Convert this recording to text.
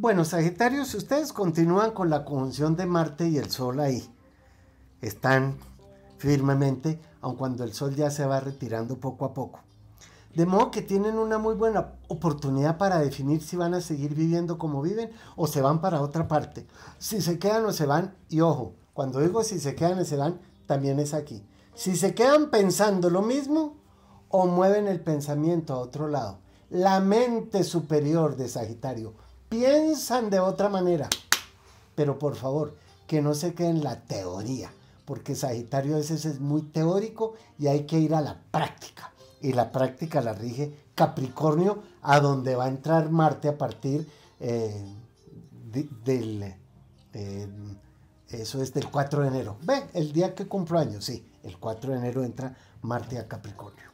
Bueno, Sagitario, si ustedes continúan con la conjunción de Marte y el Sol ahí, están firmemente, aun cuando el Sol ya se va retirando poco a poco. De modo que tienen una muy buena oportunidad para definir si van a seguir viviendo como viven o se van para otra parte. Si se quedan o se van, y ojo, cuando digo si se quedan o se van, también es aquí. Si se quedan pensando lo mismo o mueven el pensamiento a otro lado. La mente superior de Sagitario piensan de otra manera. Pero por favor, que no se queden en la teoría, porque Sagitario a veces es muy teórico y hay que ir a la práctica. Y la práctica la rige Capricornio, a donde va a entrar Marte a partir eh, del... Eh, eso es del 4 de enero. Ve, el día que cumplo año sí, el 4 de enero entra Marte a Capricornio.